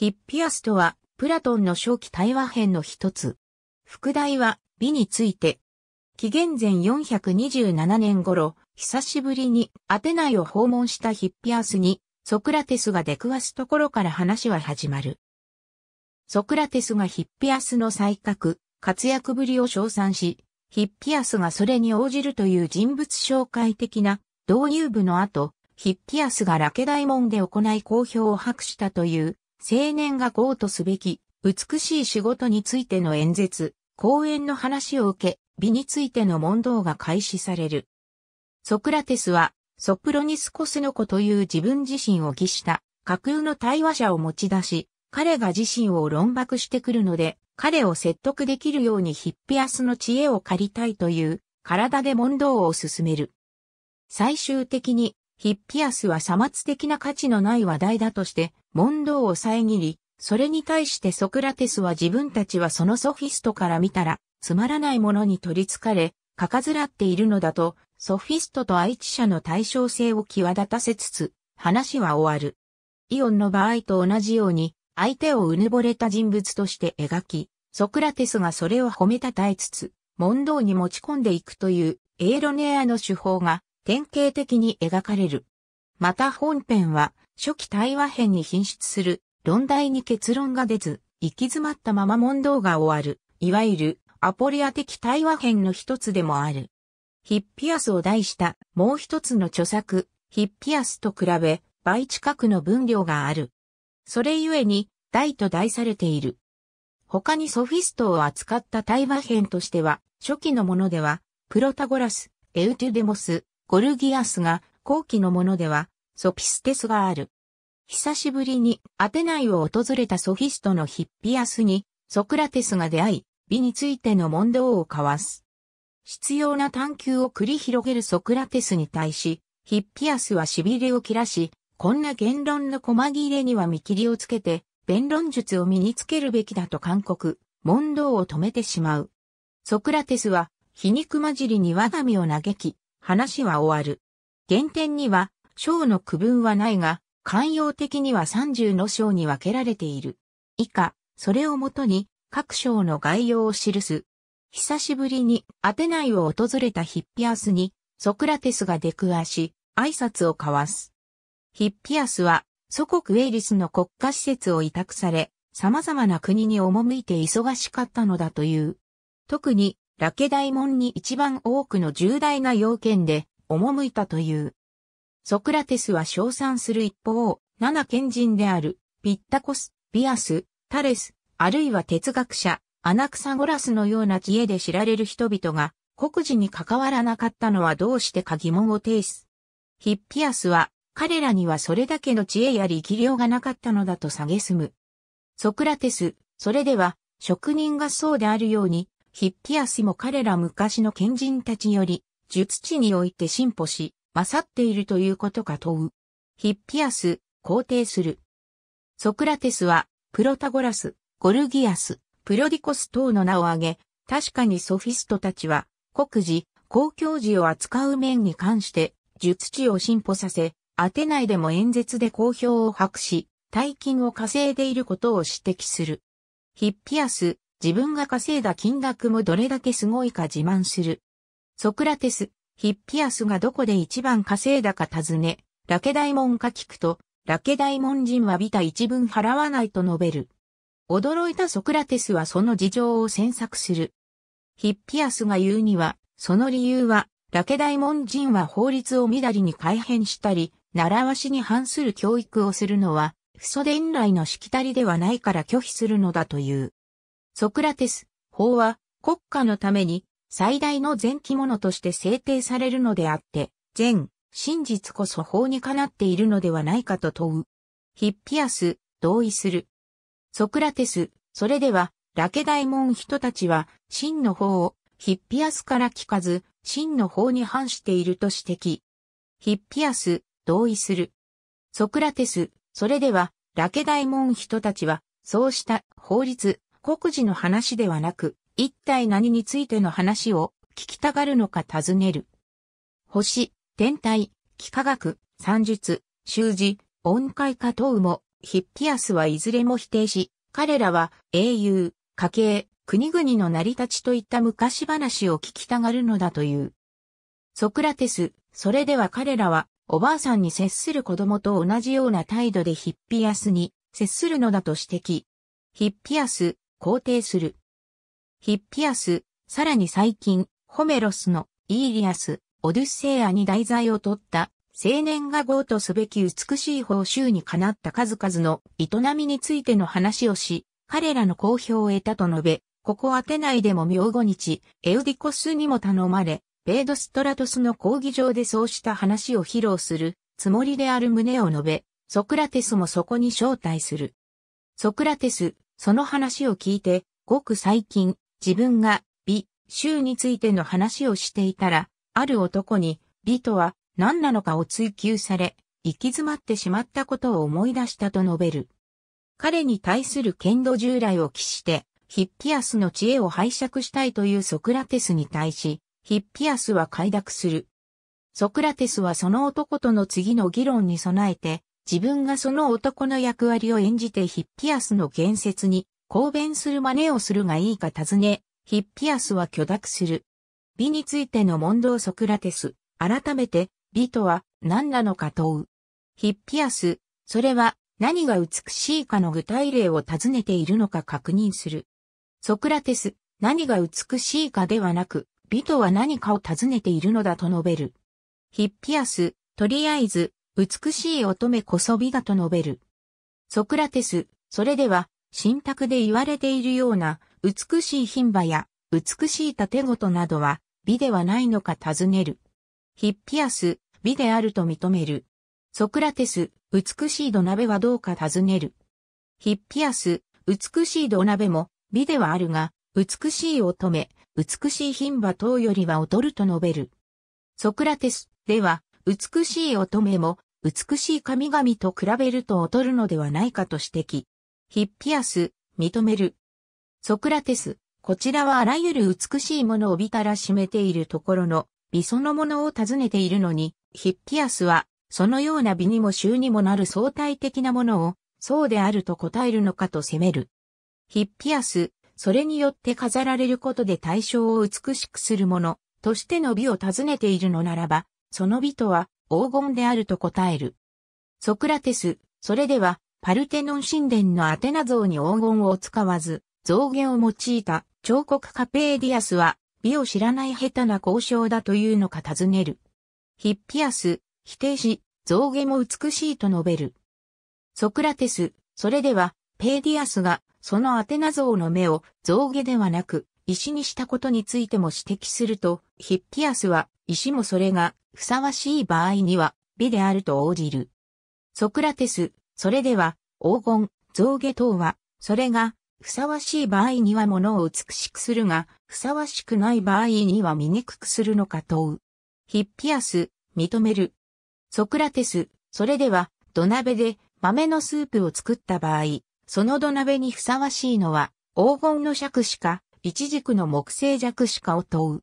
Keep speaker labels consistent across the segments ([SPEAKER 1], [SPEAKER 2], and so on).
[SPEAKER 1] ヒッピアスとは、プラトンの初期対話編の一つ。副題は、美について。紀元前427年頃、久しぶりにアテナイを訪問したヒッピアスに、ソクラテスが出くわすところから話は始まる。ソクラテスがヒッピアスの才覚、活躍ぶりを称賛し、ヒッピアスがそれに応じるという人物紹介的な導入部の後、ヒッピアスがラケダイモンで行い好評を博したという青年が豪とすべき、美しい仕事についての演説、講演の話を受け、美についての問答が開始される。ソクラテスは、ソプロニスコスノコという自分自身を偽した、架空の対話者を持ち出し、彼が自身を論爆してくるので、彼を説得できるようにヒッピアスの知恵を借りたいという、体で問答を進める。最終的に、ヒッピアスはさ末的な価値のない話題だとして、問答を遮り、それに対してソクラテスは自分たちはそのソフィストから見たら、つまらないものに取りつかれ、かかずらっているのだと、ソフィストと愛知者の対称性を際立たせつつ、話は終わる。イオンの場合と同じように、相手をうぬぼれた人物として描き、ソクラテスがそれを褒めたたえつつ、問答に持ち込んでいくという、エーロネアの手法が、典型的に描かれる。また本編は初期対話編に品質する論題に結論が出ず、行き詰まったまま問答が終わる、いわゆるアポリア的対話編の一つでもある。ヒッピアスを題したもう一つの著作、ヒッピアスと比べ倍近くの分量がある。それゆえに、大と題されている。他にソフィストを扱った対話編としては、初期のものでは、プロタゴラス、エウテュデモス、ゴルギアスが後期のものではソピステスがある。久しぶりにアテナイを訪れたソフィストのヒッピアスにソクラテスが出会い、美についての問答を交わす。必要な探求を繰り広げるソクラテスに対し、ヒッピアスは痺れを切らし、こんな言論の細切れには見切りをつけて、弁論術を身につけるべきだと勧告、問答を止めてしまう。ソクラテスは、皮肉交じりに我が身を嘆き、話は終わる。原点には、章の区分はないが、寛容的には30の章に分けられている。以下、それをもとに、各章の概要を記す。久しぶりにアテナイを訪れたヒッピアスに、ソクラテスが出くわし、挨拶を交わす。ヒッピアスは、祖国エイリスの国家施設を委託され、様々な国に赴いて忙しかったのだという。特に、ラケ大門に一番多くの重大な要件で、赴いたという。ソクラテスは称賛する一方、七賢人である、ピッタコス、ピアス、タレス、あるいは哲学者、アナクサゴラスのような知恵で知られる人々が、国事に関わらなかったのはどうしてか疑問を呈す。ヒッピアスは、彼らにはそれだけの知恵や力量がなかったのだと下げすむ。ソクラテス、それでは、職人がそうであるように、ヒッピアスも彼ら昔の賢人たちより、術地において進歩し、勝っているということか問う。ヒッピアス、肯定する。ソクラテスは、プロタゴラス、ゴルギアス、プロディコス等の名を挙げ、確かにソフィストたちは、国事、公共事を扱う面に関して、術地を進歩させ、アテナイでも演説で好評を博し、大金を稼いでいることを指摘する。ヒッピアス、自分が稼いだ金額もどれだけすごいか自慢する。ソクラテス、ヒッピアスがどこで一番稼いだか尋ね、ラケ大門か聞くと、ラケ大門人はビタ一分払わないと述べる。驚いたソクラテスはその事情を詮索する。ヒッピアスが言うには、その理由は、ラケ大門人は法律をみだりに改変したり、習わしに反する教育をするのは、不祖伝来のしきたりではないから拒否するのだという。ソクラテス、法は国家のために最大の前期者として制定されるのであって、善、真実こそ法にかなっているのではないかと問う。ヒッピアス、同意する。ソクラテス、それでは、ラケダイモン人たちは、真の法を、ヒッピアスから聞かず、真の法に反していると指摘。ヒッピアス、同意する。ソクラテス、それでは、ラケダイモン人たちは、そうした法律、国事の話ではなく、一体何についての話を聞きたがるのか尋ねる。星、天体、幾何学、算術、習字、音階化等も、ヒッピアスはいずれも否定し、彼らは英雄、家系、国々の成り立ちといった昔話を聞きたがるのだという。ソクラテス、それでは彼らは、おばあさんに接する子供と同じような態度でヒッピアスに接するのだと指摘。ヒッピアス、肯定する。ヒッピアス、さらに最近、ホメロスのイーリアス、オデュッセイアに題材を取った青年がゴーとすべき美しい報酬にかなった数々の営みについての話をし、彼らの好評を得たと述べ、ここアテナイでも明後日、エウディコスにも頼まれ、ベードストラトスの講義場でそうした話を披露するつもりである旨を述べ、ソクラテスもそこに招待する。ソクラテス、その話を聞いて、ごく最近、自分が美、衆についての話をしていたら、ある男に美とは何なのかを追求され、行き詰まってしまったことを思い出したと述べる。彼に対する剣道従来を期して、ヒッピアスの知恵を拝借したいというソクラテスに対し、ヒッピアスは快諾する。ソクラテスはその男との次の議論に備えて、自分がその男の役割を演じてヒッピアスの言説に、抗弁する真似をするがいいか尋ね、ヒッピアスは許諾する。美についての問答ソクラテス、改めて、美とは何なのか問う。ヒッピアス、それは何が美しいかの具体例を尋ねているのか確認する。ソクラテス、何が美しいかではなく、美とは何かを尋ねているのだと述べる。ヒッピアス、とりあえず、美しい乙女こそ美だと述べる。ソクラテス、それでは、新託で言われているような、美しい牝馬や、美しい建事などは、美ではないのか尋ねる。ヒッピアス、美であると認める。ソクラテス、美しい土鍋はどうか尋ねる。ヒッピアス、美しい土鍋も、美ではあるが、美しい乙女、美しい牝馬等よりは劣ると述べる。ソクラテスでは、美しい乙女も、美しい神々と比べると劣るのではないかと指摘。ヒッピアス、認める。ソクラテス、こちらはあらゆる美しいものをびたらしめているところの美そのものを尋ねているのに、ヒッピアスは、そのような美にも衆にもなる相対的なものを、そうであると答えるのかと責める。ヒッピアス、それによって飾られることで対象を美しくするもの、としての美を尋ねているのならば、その美とは、黄金であると答える。ソクラテス、それでは、パルテノン神殿のアテナ像に黄金を使わず、造形を用いた彫刻家ペーディアスは、美を知らない下手な交渉だというのか尋ねる。ヒッピアス、否定し、造形も美しいと述べる。ソクラテス、それでは、ペーディアスが、そのアテナ像の目を造毛ではなく、石にしたことについても指摘すると、ヒッピアスは、石もそれがふさわしい場合には、美であると応じる。ソクラテス、それでは、黄金、象牙等は、それが、ふさわしい場合には物を美しくするが、ふさわしくない場合には醜くするのか問う。ヒッピアス、認める。ソクラテス、それでは、土鍋で豆のスープを作った場合、その土鍋にふさわしいのは、黄金の尺しか、一軸の木製尺しかを問う。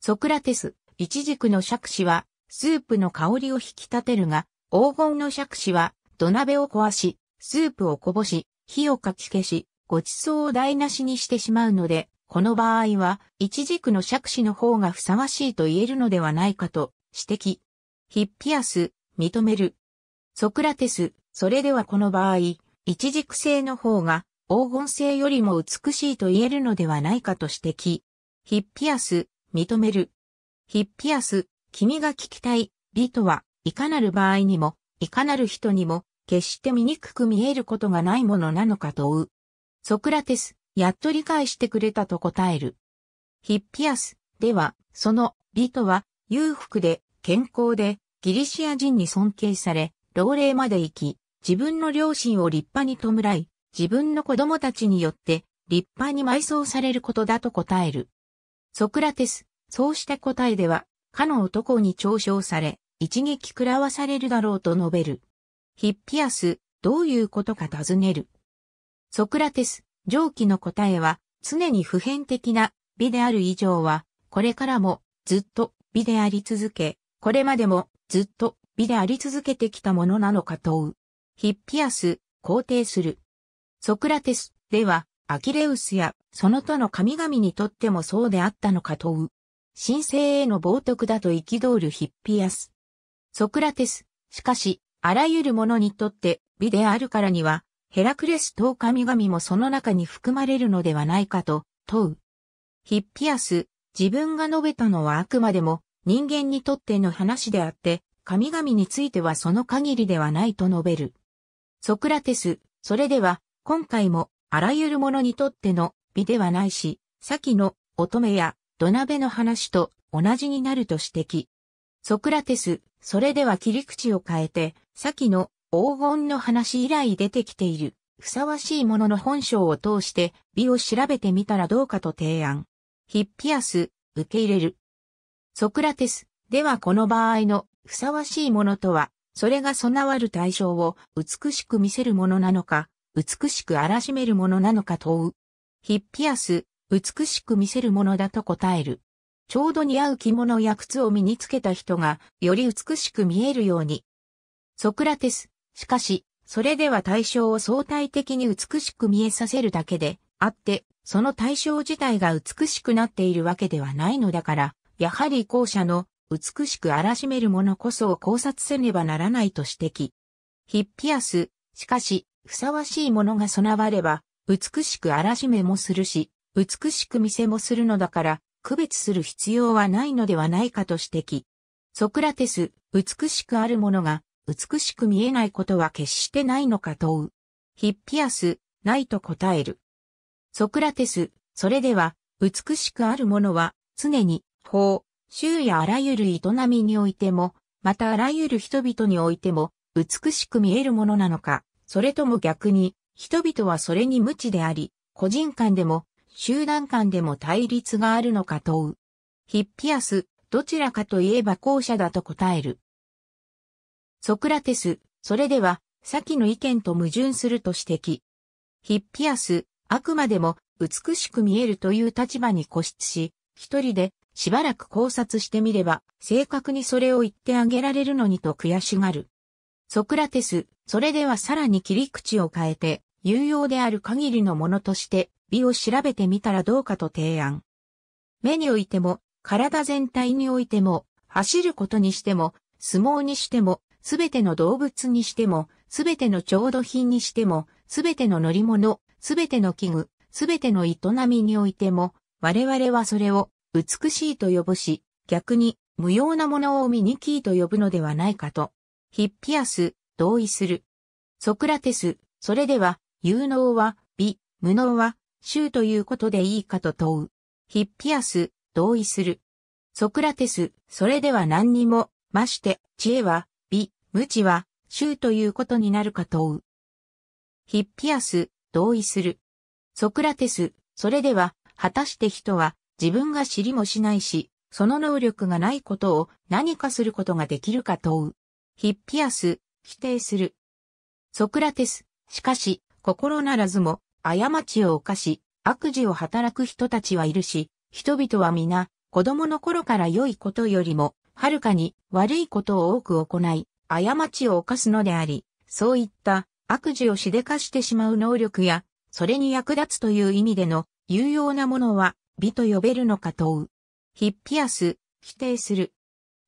[SPEAKER 1] ソクラテス、イチジクの杓子は、スープの香りを引き立てるが、黄金の杓子は、土鍋を壊し、スープをこぼし、火をかき消し、ご馳走を台無しにしてしまうので、この場合は、イチジクの杓子の方がふさわしいと言えるのではないかと、指摘。ヒッピアス、認める。ソクラテス、それではこの場合、イチジク製の方が、黄金製よりも美しいと言えるのではないかと指摘。ヒッピアス、認める。ヒッピアス、君が聞きたい、美とは、いかなる場合にも、いかなる人にも、決して醜く見えることがないものなのかと問う。ソクラテス、やっと理解してくれたと答える。ヒッピアス、では、その、美とは、裕福で、健康で、ギリシア人に尊敬され、老齢まで生き、自分の両親を立派に弔い、自分の子供たちによって、立派に埋葬されることだと答える。ソクラテス、そうした答えでは、かの男に嘲笑され、一撃食らわされるだろうと述べる。ヒッピアス、どういうことか尋ねる。ソクラテス、上記の答えは、常に普遍的な美である以上は、これからもずっと美であり続け、これまでもずっと美であり続けてきたものなのか問う。ヒッピアス、肯定する。ソクラテスでは、アキレウスやその他の神々にとってもそうであったのか問う。神聖への冒涜だと憤るヒッピアス。ソクラテス、しかし、あらゆるものにとって美であるからには、ヘラクレス等神々もその中に含まれるのではないかと問う。ヒッピアス、自分が述べたのはあくまでも人間にとっての話であって、神々についてはその限りではないと述べる。ソクラテス、それでは、今回もあらゆるものにとっての美ではないし、先の乙女や土鍋の話と同じになると指摘。ソクラテス、それでは切り口を変えて、先の黄金の話以来出てきている、ふさわしいものの本性を通して美を調べてみたらどうかと提案。ヒッピアス、受け入れる。ソクラテス、ではこの場合のふさわしいものとは、それが備わる対象を美しく見せるものなのか、美しく荒らしめるものなのか問う。ヒッピアス、美しく見せるものだと答える。ちょうど似合う着物や靴を身につけた人が、より美しく見えるように。ソクラテス、しかし、それでは対象を相対的に美しく見えさせるだけで、あって、その対象自体が美しくなっているわけではないのだから、やはり後者の美しく荒しめるものこそを考察せねばならないと指摘。ヒッピアス、しかし、ふさわしいものが備われば、美しく荒しめもするし、美しく見せもするのだから、区別する必要はないのではないかと指摘。ソクラテス、美しくあるものが、美しく見えないことは決してないのか問う。ヒッピアス、ないと答える。ソクラテス、それでは、美しくあるものは、常に、法、州やあらゆる営みにおいても、またあらゆる人々においても、美しく見えるものなのか、それとも逆に、人々はそれに無知であり、個人間でも集団間でも対立があるのか問う。ヒッピアス、どちらかといえば後者だと答える。ソクラテス、それでは、先の意見と矛盾すると指摘。ヒッピアス、あくまでも美しく見えるという立場に固執し、一人でしばらく考察してみれば、正確にそれを言ってあげられるのにと悔しがる。ソクラテス、それではさらに切り口を変えて、有用である限りのものとして、美を調べてみたらどうかと提案。目においても、体全体においても、走ることにしても、相撲にしても、すべての動物にしても、すべての調度品にしても、すべての乗り物、すべての器具、すべての営みにおいても、我々はそれを美しいと呼ぶし、逆に無用なものをキいと呼ぶのではないかと。ヒッピアス、同意する。ソクラテス、それでは、有能は美、無能は衆ということでいいかと問う。ヒッピアス、同意する。ソクラテス、それでは何にも、まして、知恵は、美、無知は、衆ということになるか問う。ヒッピアス、同意する。ソクラテス、それでは、果たして人は、自分が知りもしないし、その能力がないことを何かすることができるか問う。ヒッピアス、否定する。ソクラテス、しかし、心ならずも、過ちを犯し、悪事を働く人たちはいるし、人々は皆、子供の頃から良いことよりも、はるかに悪いことを多く行い、過ちを犯すのであり、そういった悪事をしでかしてしまう能力や、それに役立つという意味での有用なものは美と呼べるのか問う。ヒッピアス、否定する。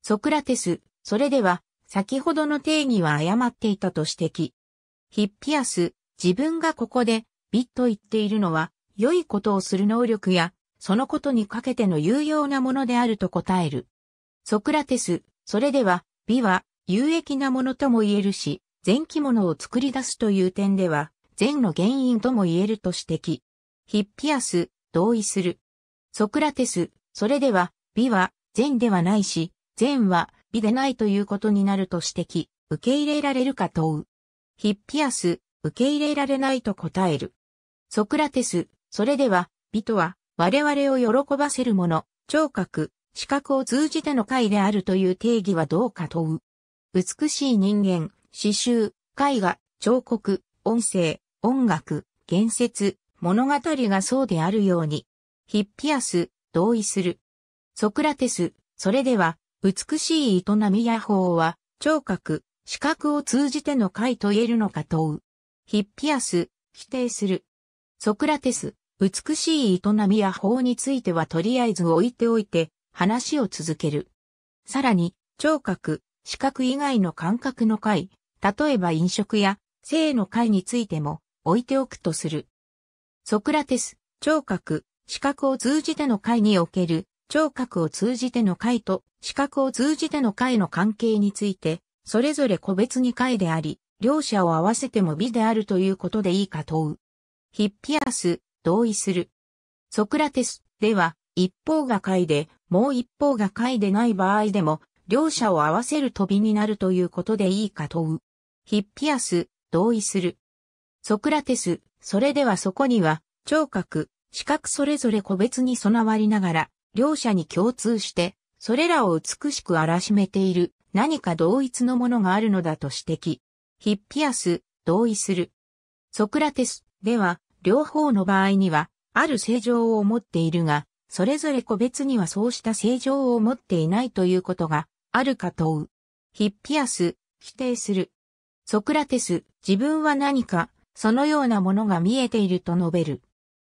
[SPEAKER 1] ソクラテス、それでは、先ほどの定義は誤っていたと指摘。ヒッピアス、自分がここで美と言っているのは、良いことをする能力や、そのことにかけての有用なものであると答える。ソクラテス、それでは、美は有益なものとも言えるし、善気のを作り出すという点では、善の原因とも言えると指摘。ヒッピアス、同意する。ソクラテス、それでは、美は善ではないし、善は美でないということになると指摘、受け入れられるか問う。ヒッピアス、受け入れられないと答える。ソクラテス、それでは、美とは、我々を喜ばせるもの、聴覚、視覚を通じての解であるという定義はどうか問う。美しい人間、刺繍、絵画、彫刻、音声、音楽、言説、物語がそうであるように。ヒッピアス、同意する。ソクラテス、それでは、美しい営みや法は、聴覚、視覚を通じての解と言えるのか問う。ヒッピアス、否定する。ソクラテス、美しい営みや法についてはとりあえず置いておいて、話を続ける。さらに、聴覚、視覚以外の感覚の回、例えば飲食や性の回についても置いておくとする。ソクラテス、聴覚、視覚を通じての回における、聴覚を通じての回と視覚を通じての回の関係について、それぞれ個別に回であり、両者を合わせても美であるということでいいか問う。ヒッピアス、同意する。ソクラテスでは、一方が解で、もう一方が解でない場合でも、両者を合わせる飛びになるということでいいか問う。ヒッピアス、同意する。ソクラテス、それではそこには、聴覚、視覚それぞれ個別に備わりながら、両者に共通して、それらを美しく荒らしめている、何か同一のものがあるのだと指摘。ヒッピアス、同意する。ソクラテスでは、両方の場合には、ある正常を持っているが、それぞれ個別にはそうした正常を持っていないということがあるか問う。ヒッピアス、否定する。ソクラテス、自分は何か、そのようなものが見えていると述べる。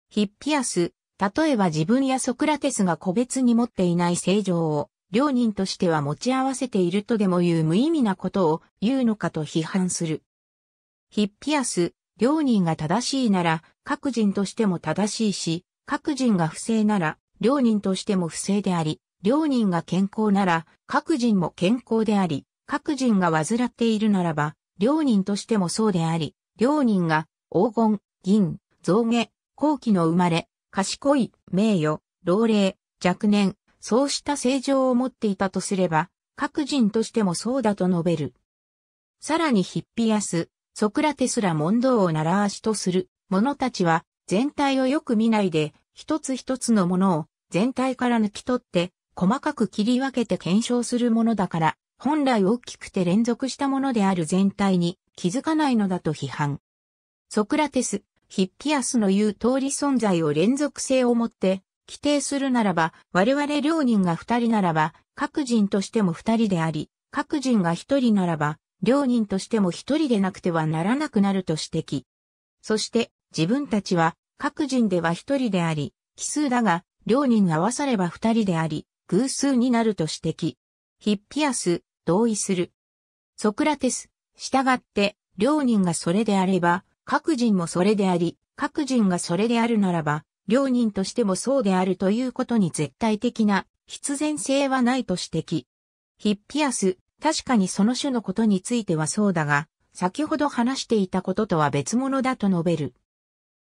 [SPEAKER 1] ヒッピアス、例えば自分やソクラテスが個別に持っていない正常を、両人としては持ち合わせているとでもいう無意味なことを言うのかと批判する。ヒッピアス、両人が正しいなら、各人としても正しいし、各人が不正なら、両人としても不正であり、両人が健康なら、各人も健康であり、各人が患っているならば、両人としてもそうであり、両人が、黄金、銀、象牙、後期の生まれ、賢い、名誉、老齢、若年、そうした正常を持っていたとすれば、各人としてもそうだと述べる。さらにヒッピアス、ソクラテスら問答を習わしとする者たちは全体をよく見ないで一つ一つのものを全体から抜き取って細かく切り分けて検証するものだから本来大きくて連続したものである全体に気づかないのだと批判。ソクラテス、ヒッピアスの言う通り存在を連続性をもって規定するならば、我々両人が二人ならば、各人としても二人であり、各人が一人ならば、両人としても一人でなくてはならなくなると指摘。そして自分たちは各人では一人であり、奇数だが、両人合わされば二人であり、偶数になると指摘。ヒッピアス、同意する。ソクラテス、従って、両人がそれであれば、各人もそれであり、各人がそれであるならば、両人としてもそうであるということに絶対的な必然性はないと指摘。ヒッピアス、確かにその種のことについてはそうだが、先ほど話していたこととは別物だと述べる。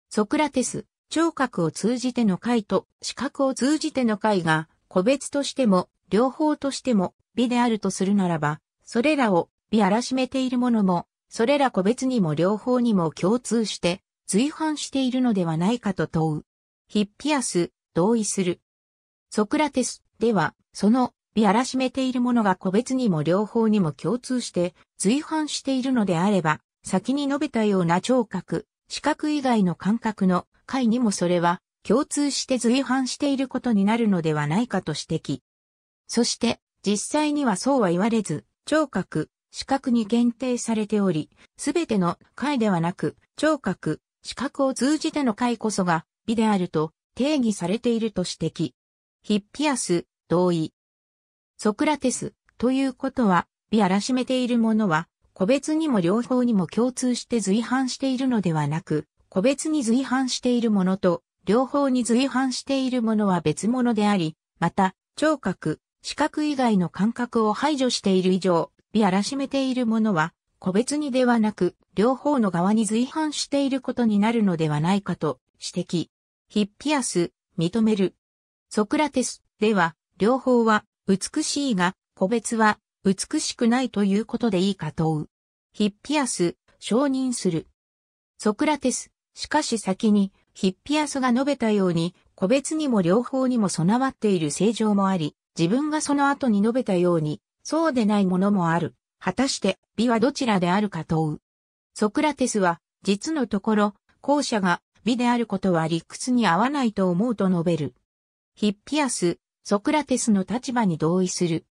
[SPEAKER 1] ソクラテス、聴覚を通じての解と視覚を通じての解が、個別としても、両方としても、美であるとするならば、それらを美あらしめているものも、それら個別にも両方にも共通して、随伴しているのではないかと問う。ヒッピアス、同意する。ソクラテスでは、その見荒らしめているものが個別にも両方にも共通して随伴しているのであれば、先に述べたような聴覚、視覚以外の感覚の解にもそれは共通して随伴していることになるのではないかと指摘。そして、実際にはそうは言われず、聴覚、視覚に限定されており、すべての解ではなく、聴覚、視覚を通じての解こそが美であると定義されていると指摘。ヒッピアス、同意。ソクラテスということは、美荒らしめているものは、個別にも両方にも共通して随伴しているのではなく、個別に随伴しているものと、両方に随伴しているものは別物であり、また、聴覚、視覚以外の感覚を排除している以上、美荒らしめているものは、個別にではなく、両方の側に随伴していることになるのではないかと指摘。ヒッピアス、認める。ソクラテスでは、両方は美しいが、個別は、美しくないということでいいか問う。ヒッピアス、承認する。ソクラテス、しかし先に、ヒッピアスが述べたように、個別にも両方にも備わっている正常もあり、自分がその後に述べたように、そうでないものもある。果たして、美はどちらであるか問う。ソクラテスは、実のところ、後者が美であることは理屈に合わないと思うと述べる。ヒッピアス、ソクラテスの立場に同意する。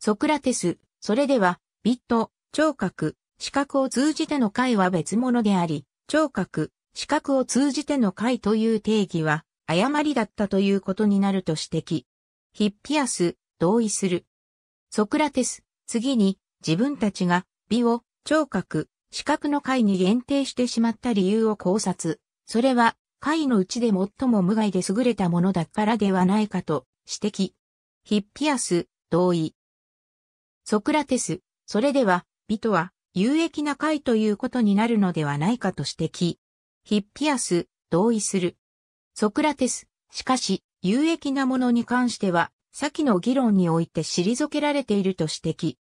[SPEAKER 1] ソクラテス、それでは、ビット、聴覚、視覚を通じての解は別物であり、聴覚、視覚を通じての解という定義は、誤りだったということになると指摘。ヒッピアス、同意する。ソクラテス、次に、自分たちが、美を、聴覚、視覚の解に限定してしまった理由を考察。それは、解のうちで最も無害で優れたものだからではないかと指摘。ヒッピアス、同意。ソクラテス、それでは、美とは、有益な会ということになるのではないかと指摘。ヒッピアス、同意する。ソクラテス、しかし、有益なものに関しては、先の議論において退けられていると指摘。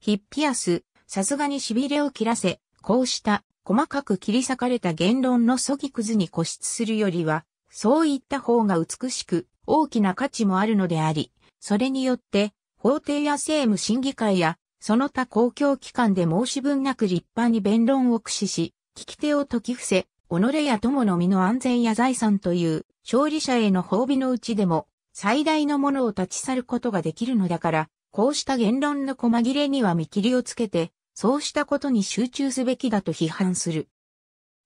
[SPEAKER 1] ヒッピアス、さすがに痺れを切らせ、こうした細かく切り裂かれた言論のそぎくずに固執するよりは、そういった方が美しく、大きな価値もあるのであり、それによって、法廷や政務審議会や、その他公共機関で申し分なく立派に弁論を駆使し、聞き手を解き伏せ、己や友の身の安全や財産という、勝利者への褒美のうちでも、最大のものを立ち去ることができるのだから、こうした言論の細切れには見切りをつけて、そうしたことに集中すべきだと批判する。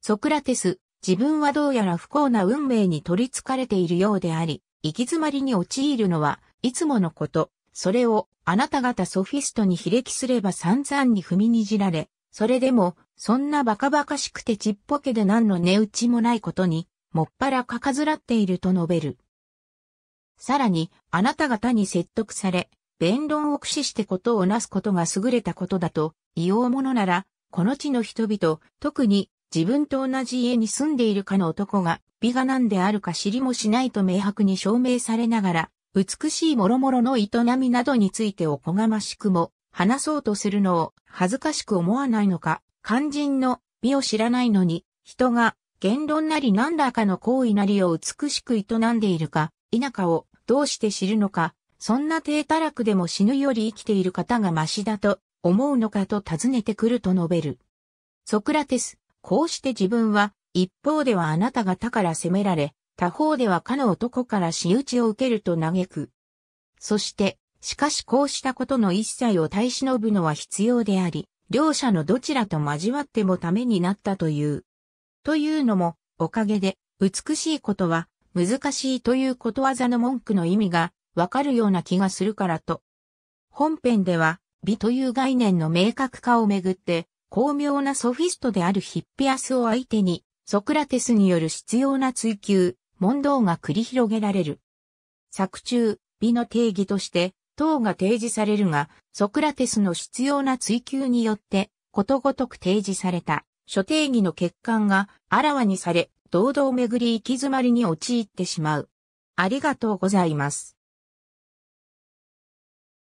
[SPEAKER 1] ソクラテス、自分はどうやら不幸な運命に取り憑かれているようであり、行き詰まりに陥るのは、いつものこと、それを、あなた方ソフィストに悲劇すれば散々に踏みにじられ、それでも、そんなバカバカしくてちっぽけで何の値打ちもないことに、もっぱらかかずらっていると述べる。さらに、あなた方に説得され、弁論を駆使してことをなすことが優れたことだと、異様ものなら、この地の人々、特に自分と同じ家に住んでいるかの男が、美が何であるか知りもしないと明白に証明されながら、美しい諸々の営みなどについておこがましくも、話そうとするのを恥ずかしく思わないのか、肝心の美を知らないのに、人が言論なり何らかの行為なりを美しく営んでいるか、否かをどうして知るのか、そんな低たらくでも死ぬより生きている方がましだと思うのかと尋ねてくると述べる。ソクラテス、こうして自分は、一方ではあなた方から責められ、他方ではかの男から仕打ちを受けると嘆く。そして、しかしこうしたことの一切を耐え忍ぶのは必要であり、両者のどちらと交わってもためになったという。というのも、おかげで、美しいことは、難しいということわざの文句の意味が、わかるような気がするからと。本編では、美という概念の明確化をめぐって、巧妙なソフィストであるヒッピアスを相手に、ソクラテスによる必要な追求、問答が繰り広げられる。作中、美の定義として、等が提示されるが、ソクラテスの必要な追求によって、ことごとく提示された、諸定義の欠陥があらわにされ、堂々巡り行き詰まりに陥ってしまう。ありがとうございます。